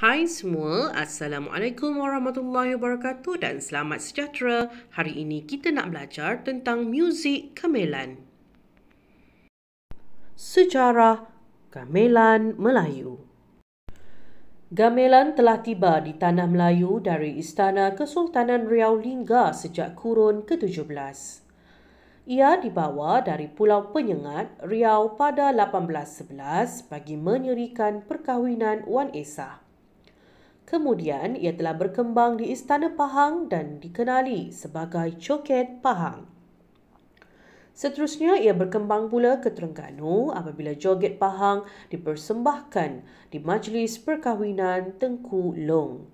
Hai semua, Assalamualaikum warahmatullahi wabarakatuh dan selamat sejahtera. Hari ini kita nak belajar tentang muzik gamelan. Sejarah Gamelan Melayu Gamelan telah tiba di Tanah Melayu dari Istana Kesultanan Riau Lingga sejak kurun ke-17. Ia dibawa dari Pulau Penyengat, Riau pada 1811 bagi menyerikan perkahwinan Wan Esah. Kemudian ia telah berkembang di Istana Pahang dan dikenali sebagai Coket Pahang. Seterusnya ia berkembang pula ke Terengganu apabila joget Pahang dipersembahkan di majlis perkahwinan Tengku Long.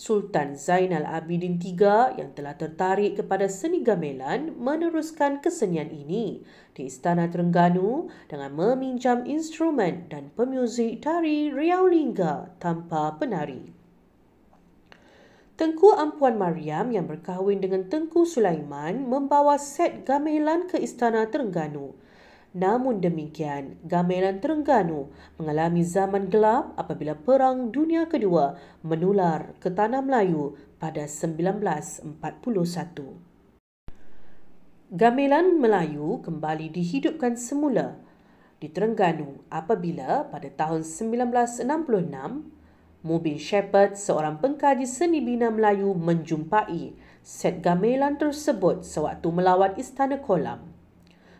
Sultan Zainal Abidin III yang telah tertarik kepada seni gamelan meneruskan kesenian ini di Istana Terengganu dengan meminjam instrumen dan pemuzik dari Riau Lingga tanpa penari. Tengku Ampuan Mariam yang berkahwin dengan Tengku Sulaiman membawa set gamelan ke Istana Terengganu Namun demikian, gamelan Terengganu mengalami zaman gelap apabila Perang Dunia Kedua menular ke Tanah Melayu pada 1941. Gamelan Melayu kembali dihidupkan semula di Terengganu apabila pada tahun 1966, Mubin Shepherd, seorang pengkaji seni bina Melayu menjumpai set gamelan tersebut sewaktu melawat Istana Kolam.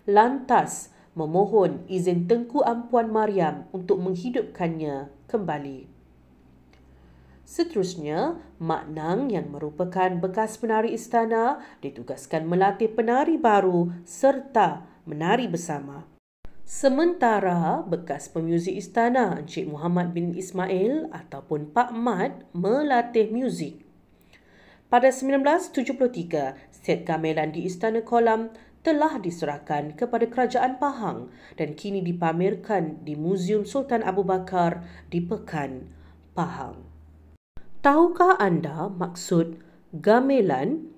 Lantas, memohon izin Tengku Ampuan Mariam untuk menghidupkannya kembali. Seterusnya, Mak Nang yang merupakan bekas penari istana ditugaskan melatih penari baru serta menari bersama. Sementara bekas pemuzik istana Encik Muhammad bin Ismail ataupun Pak Mat melatih muzik. Pada 1973, set gamelan di Istana Kolam telah diserahkan kepada Kerajaan Pahang dan kini dipamerkan di Museum Sultan Abu Bakar di Pekan, Pahang. Tahukah anda maksud gamelan?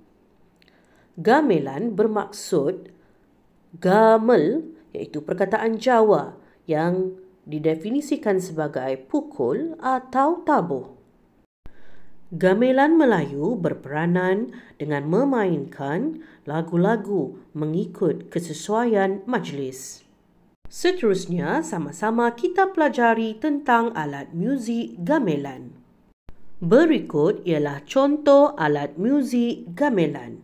Gamelan bermaksud gamel iaitu perkataan Jawa yang didefinisikan sebagai pukul atau tabuh. Gamelan Melayu berperanan dengan memainkan lagu-lagu mengikut kesesuaian majlis. Seterusnya, sama-sama kita pelajari tentang alat muzik gamelan. Berikut ialah contoh alat muzik gamelan.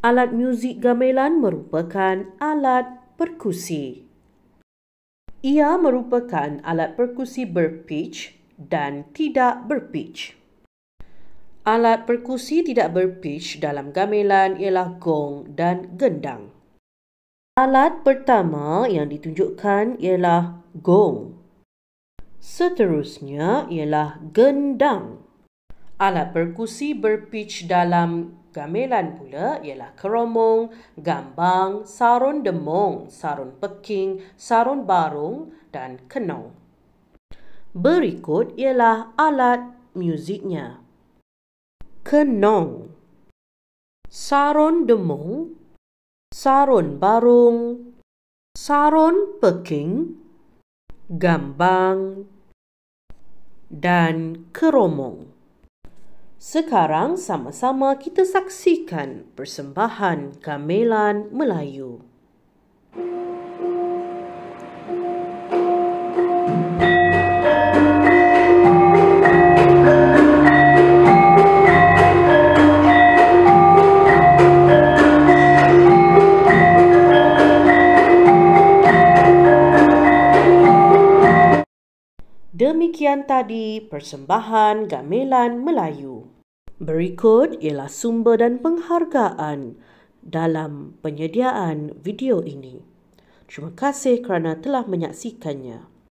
Alat muzik gamelan merupakan alat perkusi. Ia merupakan alat perkusi berpitch dan tidak berpitch. Alat perkusi tidak berpitch dalam gamelan ialah gong dan gendang. Alat pertama yang ditunjukkan ialah gong. Seterusnya ialah gendang. Alat perkusi berpitch dalam gamelan pula ialah keromong, gambang, sarun demong, sarun peking, sarun barung dan kenong. Berikut ialah alat muziknya kenong saron Demong, saron barung saron peking gambang dan keromong sekarang sama-sama kita saksikan persembahan gamelan melayu Demikian tadi persembahan gamelan Melayu. Berikut ialah sumber dan penghargaan dalam penyediaan video ini. Terima kasih kerana telah menyaksikannya.